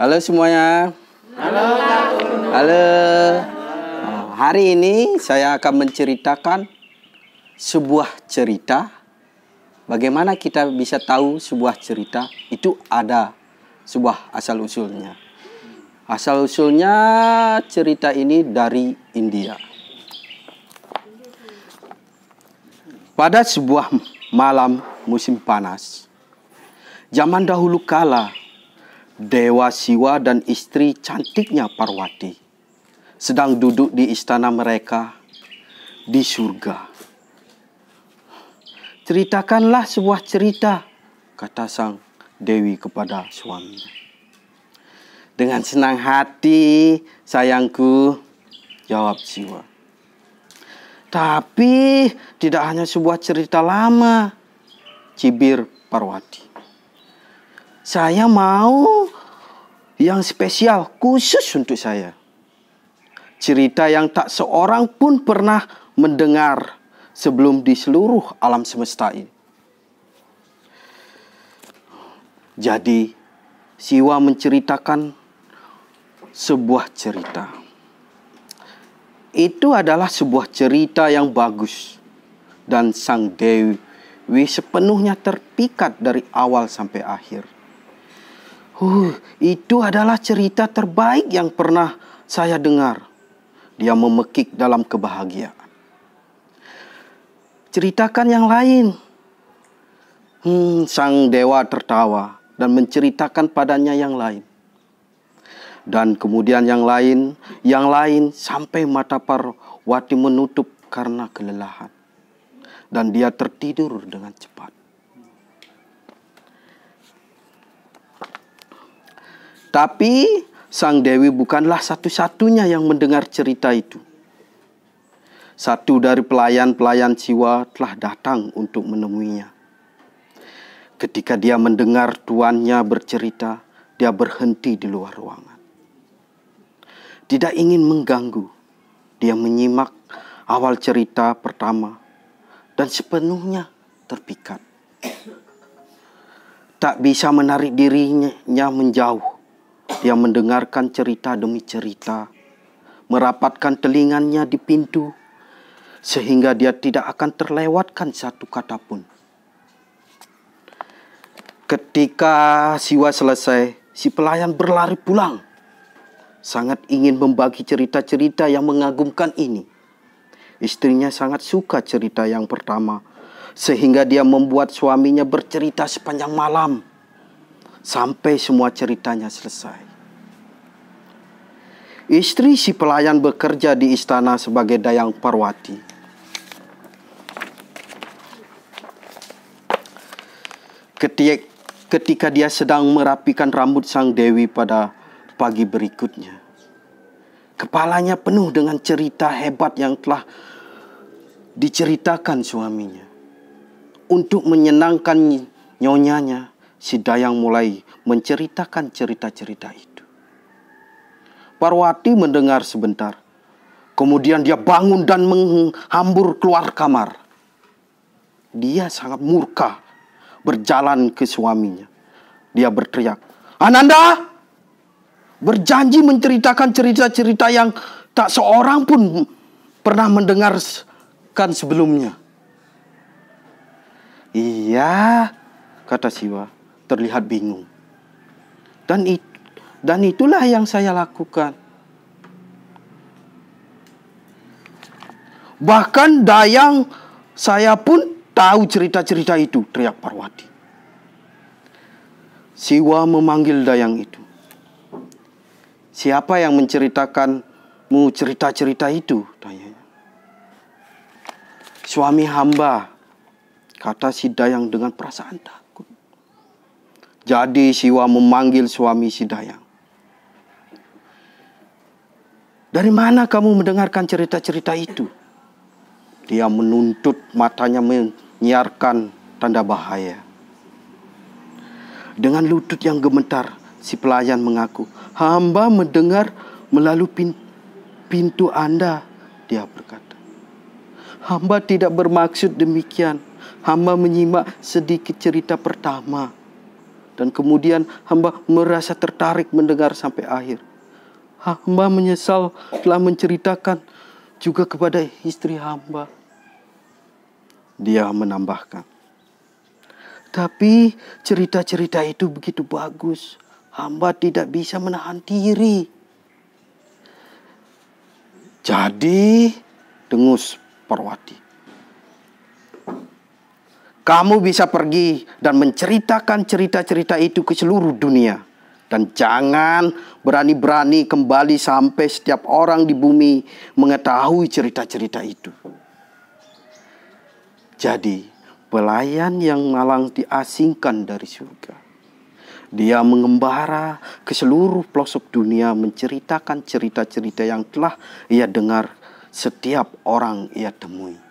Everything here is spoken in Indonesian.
Halo semuanya. Halo. Halo. Oh, hari ini saya akan menceritakan sebuah cerita. Bagaimana kita bisa tahu sebuah cerita itu ada sebuah asal usulnya. Asal usulnya cerita ini dari India. Pada sebuah malam musim panas, zaman dahulu kala Dewa Siwa dan istri cantiknya Parwati sedang duduk di istana mereka di surga. Ceritakanlah sebuah cerita, kata sang Dewi kepada suaminya. Dengan senang hati, sayangku, jawab Siwa. Tapi tidak hanya sebuah cerita lama, cibir Parwati. Saya mau yang spesial khusus untuk saya. Cerita yang tak seorang pun pernah mendengar sebelum di seluruh alam semesta ini. Jadi, Siwa menceritakan sebuah cerita. Itu adalah sebuah cerita yang bagus dan sang dewi sepenuhnya terpikat dari awal sampai akhir. Huh, itu adalah cerita terbaik yang pernah saya dengar. Dia memekik dalam kebahagiaan. Ceritakan yang lain. Hmm, sang dewa tertawa dan menceritakan padanya yang lain. Dan kemudian yang lain, yang lain sampai mata Parwati menutup karena kelelahan. Dan dia tertidur dengan cepat. Tapi sang dewi bukanlah satu-satunya yang mendengar cerita itu. Satu dari pelayan-pelayan jiwa telah datang untuk menemuinya. Ketika dia mendengar tuannya bercerita, dia berhenti di luar ruangan. Tidak ingin mengganggu, dia menyimak awal cerita pertama dan sepenuhnya terpikat. Tak bisa menarik dirinya menjauh yang mendengarkan cerita demi cerita, merapatkan telinganya di pintu, sehingga dia tidak akan terlewatkan satu kata pun. Ketika siwa selesai, si pelayan berlari pulang. Sangat ingin membagi cerita-cerita yang mengagumkan ini. Istrinya sangat suka cerita yang pertama, sehingga dia membuat suaminya bercerita sepanjang malam sampai semua ceritanya selesai. Istri si pelayan bekerja di istana sebagai dayang parwati. Ketika, ketika dia sedang merapikan rambut sang dewi pada pagi berikutnya, kepalanya penuh dengan cerita hebat yang telah diceritakan suaminya. Untuk menyenangkan nyonyanya, si Dayang mulai menceritakan cerita-cerita itu. Parwati mendengar sebentar. Kemudian dia bangun dan menghambur keluar kamar. Dia sangat murka berjalan ke suaminya. Dia berteriak, "Ananda!" Berjanji menceritakan cerita-cerita yang tak seorang pun pernah mendengarkan sebelumnya. "Iya," kata Siwa, terlihat bingung. Dan itu dan itulah yang saya lakukan. Bahkan dayang saya pun tahu cerita-cerita itu, teriak Parwati. Siwa memanggil dayang itu. Siapa yang menceritakanmu cerita-cerita itu? Tanya. Suami hamba, kata si dayang dengan perasaan takut. Jadi Siwa memanggil suami si dayang. Dari mana kamu mendengarkan cerita-cerita itu? Dia menuntut matanya menyiarkan tanda bahaya. Dengan lutut yang gemetar, si pelayan mengaku, "Hamba mendengar melalui pintu Anda." Dia berkata, "Hamba tidak bermaksud demikian. Hamba menyimak sedikit cerita pertama." dan kemudian hamba merasa tertarik mendengar sampai akhir. Hamba menyesal telah menceritakan juga kepada istri hamba. Dia menambahkan. Tapi cerita-cerita itu begitu bagus. Hamba tidak bisa menahan diri. Jadi, dengus Perwati, Kamu bisa pergi dan menceritakan cerita-cerita itu ke seluruh dunia dan jangan berani-berani kembali sampai setiap orang di bumi mengetahui cerita-cerita itu. Jadi, pelayan yang malang diasingkan dari surga. Dia mengembara ke seluruh pelosok dunia menceritakan cerita-cerita yang telah ia dengar setiap orang ia temui.